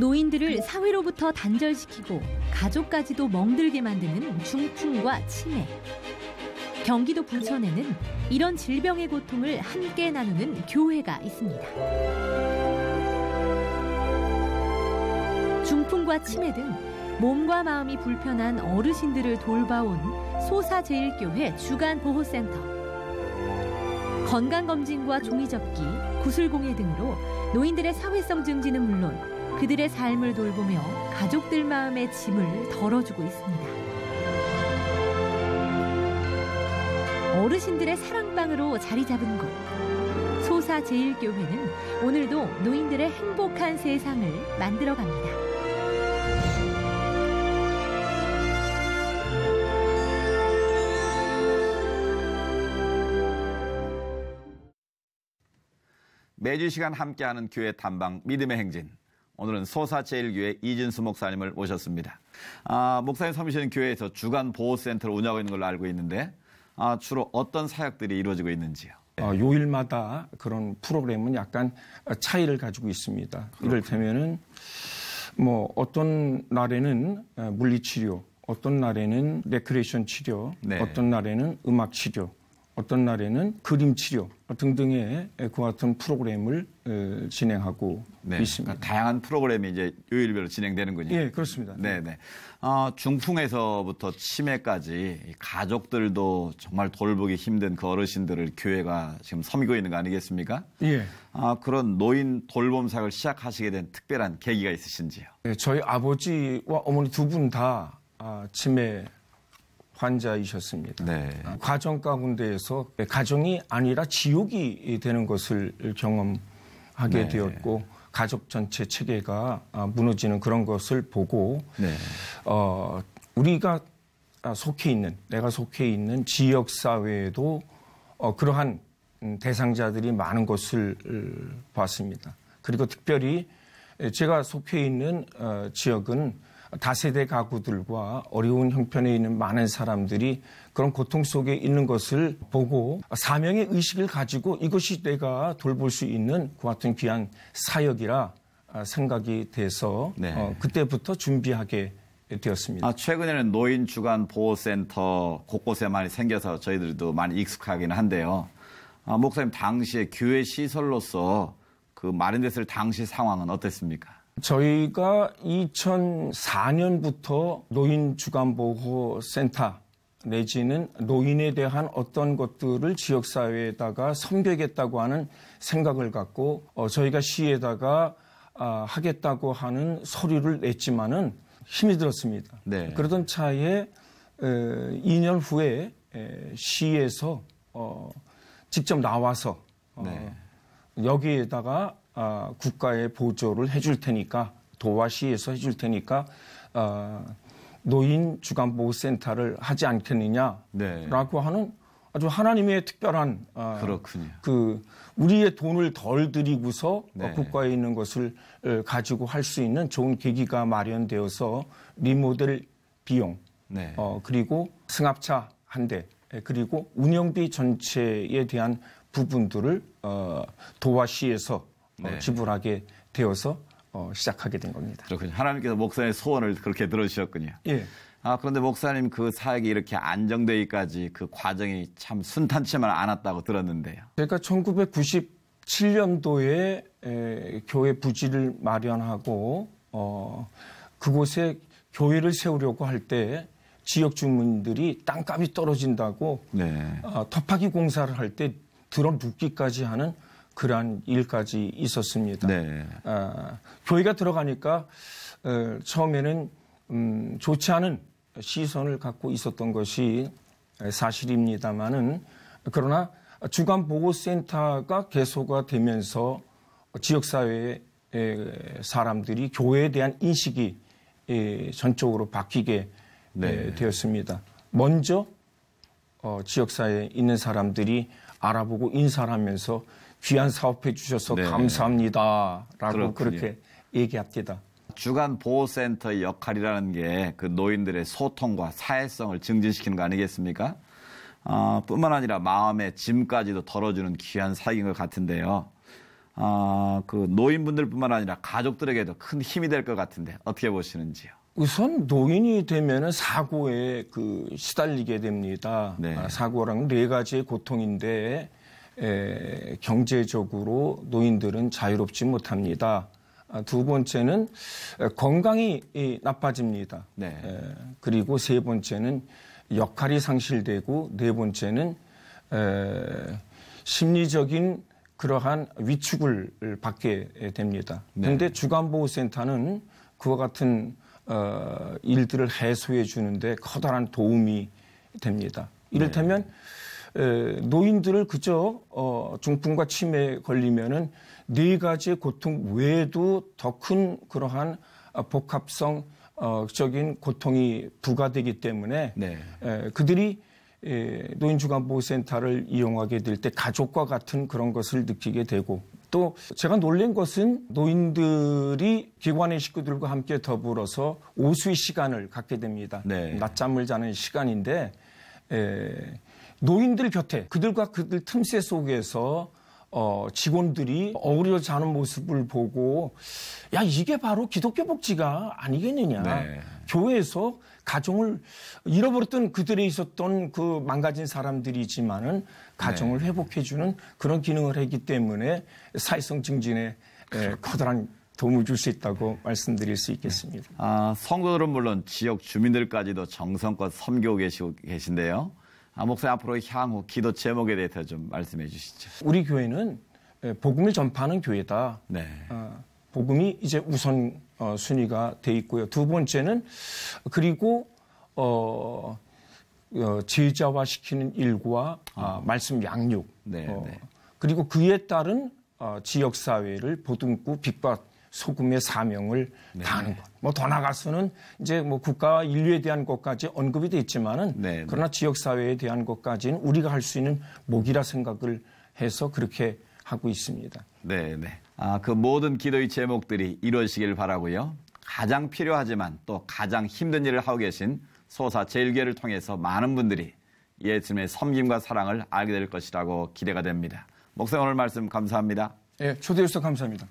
노인들을 사회로부터 단절시키고 가족까지도 멍들게 만드는 중풍과 치매. 경기도 부천에는 이런 질병의 고통을 함께 나누는 교회가 있습니다. 중풍과 치매 등 몸과 마음이 불편한 어르신들을 돌봐온 소사제일교회 주간보호센터. 건강검진과 종이접기, 구슬공예 등으로 노인들의 사회성 증진은 물론 그들의 삶을 돌보며 가족들 마음의 짐을 덜어주고 있습니다. 어르신들의 사랑방으로 자리 잡은 곳. 소사제일교회는 오늘도 노인들의 행복한 세상을 만들어 갑니다. 매주 시간 함께하는 교회 탐방 믿음의 행진. 오늘은 소사제일교회 이진수 목사님을 모셨습니다. 아, 목사님 섬기시는 교회에서 주간 보호센터를 운영하고 있는 걸로 알고 있는데 아, 주로 어떤 사역들이 이루어지고 있는지요? 네. 어, 요일마다 그런 프로그램은 약간 차이를 가지고 있습니다. 이를테면은 뭐 어떤 날에는 아, 물리치료, 어떤 날에는 레크레이션 치료, 네. 어떤 날에는 음악 치료, 어떤 날에는 그림 치료 등등의 그 같은 프로그램을 진행하고 네, 그러니까 있습니다. 다양한 프로그램이 이제 요일별로 진행되는군요. 예, 그렇습니다. 네, 네. 어, 중풍에서부터 치매까지 가족들도 정말 돌보기 힘든 그 어르신들을 교회가 지금 섬기고 있는 거 아니겠습니까? 예. 아, 그런 노인 돌봄상을 사 시작하시게 된 특별한 계기가 있으신지요? 예, 저희 아버지와 어머니 두 분 다 아, 치매 환자이셨습니다. 네. 과정 아, 가운데에서 가정이 아니라 지옥이 되는 것을 경험하게 네. 되었고 가족 전체 체계가 아, 무너지는 그런 것을 보고 네. 어, 우리가 아, 속해 있는 내가 속해 있는 지역 사회에도 어, 그러한 음, 대상자들이 많은 것을 음, 봤습니다. 그리고 특별히 제가 속해 있는 어, 지역은 다세대 가구들과 어려운 형편에 있는 많은 사람들이 그런 고통 속에 있는 것을 보고 사명의 의식을 가지고 이것이 내가 돌볼 수 있는 그 같은 귀한 사역이라 아, 생각이 돼서 네. 어, 그때부터 준비하게 되었습니다. 아, 최근에는 노인 주간 보호센터 곳곳에 많이 생겨서 저희들도 많이 익숙하기는 한데요. 아, 목사님 당시에 교회 시설로서 그 마련됐을 당시 상황은 어땠습니까? 저희가 2004년부터 노인주간보호센터 내지는 노인에 대한 어떤 것들을 지역사회에다가 선별했다고 하는 생각을 갖고 어, 저희가 시에다가 아, 하겠다고 하는 서류를 냈지만은 힘이 들었습니다. 네. 그러던 차에 에, 2년 후에 에, 시에서 어, 직접 나와서 어, 네. 여기에다가 어, 국가의 보조를 해줄 테니까 도화시에서 해줄 테니까 어, 노인 주간보호센터를 하지 않겠느냐라고 네. 하는 아주 하나님의 특별한 어, 그렇군요. 그 우리의 돈을 덜 들이고서 네. 국가에 있는 것을 어, 가지고 할 수 있는 좋은 계기가 마련되어서 리모델 비용 네. 어, 그리고 승합차 한대 예, 그리고 운영비 전체에 대한 부분들을 어, 도화시에서 어, 네. 지불하게 되어서 어, 시작하게 된 겁니다. 그렇군요. 하나님께서 목사의 소원을 그렇게 들어주셨군요. 예. 아, 그런데 목사님 그 사역이 이렇게 안정되기까지 그 과정이 참 순탄치만 않았다고 들었는데요. 제가 1997년도에 에, 교회 부지를 마련하고 어, 그곳에 교회를 세우려고 할 때 지역 주민들이 땅값이 떨어진다고 네. 어, 터파기 공사를 할때 들어 눕기까지 하는 그러한 일까지 있었습니다. 네. 아, 교회가 들어가니까 어, 처음에는 음, 좋지 않은 시선을 갖고 있었던 것이 사실입니다만은 그러나 주간 보고센터가 개소가 되면서 지역 사회의 사람들이 교회에 대한 인식이 전적으로 바뀌게 네. 되었습니다. 먼저 어, 지역 사회에 있는 사람들이 알아보고 인사를 하면서 귀한 사업해 주셔서 네. 감사합니다라고 그렇군요. 그렇게 얘기합니다. 주간 보호센터의 역할이라는 게 그 노인들의 소통과 사회성을 증진시키는 거 아니겠습니까? 어, 뿐만 아니라 마음의 짐까지도 덜어주는 귀한 사기인 것 같은데요. 어, 그 노인분들뿐만 아니라 가족들에게도 큰 힘이 될 것 같은데 어떻게 보시는지요? 우선 노인이 되면은 사고에 그 시달리게 됩니다. 네. 아, 사고랑 네 가지의 고통인데 에, 경제적으로 노인들은 자유롭지 못합니다. 아, 두 번째는 건강이 나빠집니다. 네. 에, 그리고 세 번째는 역할이 상실되고 네 번째는 에, 심리적인 그러한 위축을 받게 됩니다. 네. 그런데 네. 주간보호센터는 그와 같은 어, 일들을 해소해 주는데 커다란 도움이 됩니다. 이를테면 에, 노인들을 그저 어, 중풍과 치매에 걸리면은 네 가지의 고통 외에도 더 큰 그러한 복합성 어, 적인 고통이 부과되기 때문에 네. 에, 그들이 노인주간보호센터를 이용하게 될 때 가족과 같은 그런 것을 느끼게 되고 또 제가 놀란 것은 노인들이 기관의 식구들과 함께 더불어서 오수의 시간을 갖게 됩니다. 네. 낮잠을 자는 시간인데 에, 노인들 곁에 그들과 그들 틈새 속에서 어, 직원들이 어우러져 자는 모습을 보고 야 이게 바로 기독교 복지가 아니겠느냐 네. 교회에서 가정을 잃어버렸던 그들에 있었던 그 망가진 사람들이지만은 가정을 네. 회복해주는 그런 기능을 했기 때문에 사회성 증진에 에, 예, 커다란 도움을 줄 수 있다고 말씀드릴 수 있겠습니다. 네. 아, 성도들은 물론 지역 주민들까지도 정성껏 섬기고 계시고 계신데요. 아, 목사님 앞으로의 향후 기도 제목에 대해서 좀 말씀해 주시죠. 우리 교회는 예, 복음을 전파하는 교회다. 네. 어, 복음이 이제 우선 어, 순위가 돼 있고요. 두 번째는 그리고 어, 어 제자화 시키는 일과 아, 음. 말씀 양육. 네, 어, 네. 그리고 그에 따른 어, 지역 사회를 보듬고 빅받 소금의 사명을 네. 다하는 것. 뭐 더 나아가서는 이제 뭐 국가와 인류에 대한 것까지 언급이 돼 있지만은 네. 네. 그러나 지역 사회에 대한 것까지는 우리가 할 수 있는 목이라 생각을 해서 그렇게 하고 있습니다. 네, 네. 아, 그 모든 기도의 제목들이 이루어지길 바라고요. 가장 필요하지만 또 가장 힘든 일을 하고 계신 소사 제일교를 통해서 많은 분들이 예수님의 섬김과 사랑을 알게 될 것이라고 기대가 됩니다. 목사 님 오늘 말씀 감사합니다. 예, 초대해 주셔서 감사합니다.